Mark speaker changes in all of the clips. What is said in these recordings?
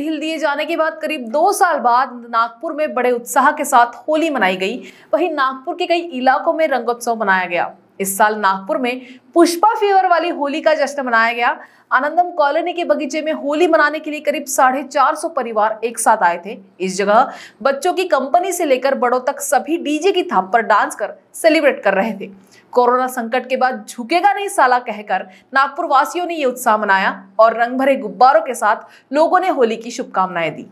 Speaker 1: ढील दिए जाने के बाद करीब दो साल बाद नागपुर में बड़े उत्साह के साथ होली मनाई गई वहीं नागपुर के कई इलाकों में रंगोत्सव मनाया गया इस साल नागपुर में पुष्पा फीवर वाली होली का जश्न मनाया गया आनंदम कॉलोनी के बगीचे में होली मनाने के लिए करीब साढ़े चार सौ परिवार एक साथ आए थे इस जगह बच्चों की कंपनी से लेकर बड़ों तक सभी डीजे की थाप पर डांस कर सेलिब्रेट कर रहे थे कोरोना संकट के बाद झुकेगा नहीं साला कहकर नागपुर वासियों ने ये उत्साह मनाया और रंग भरे गुब्बारों के साथ लोगों ने होली की शुभकामनाएं दी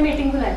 Speaker 2: मीटिंग बुलाई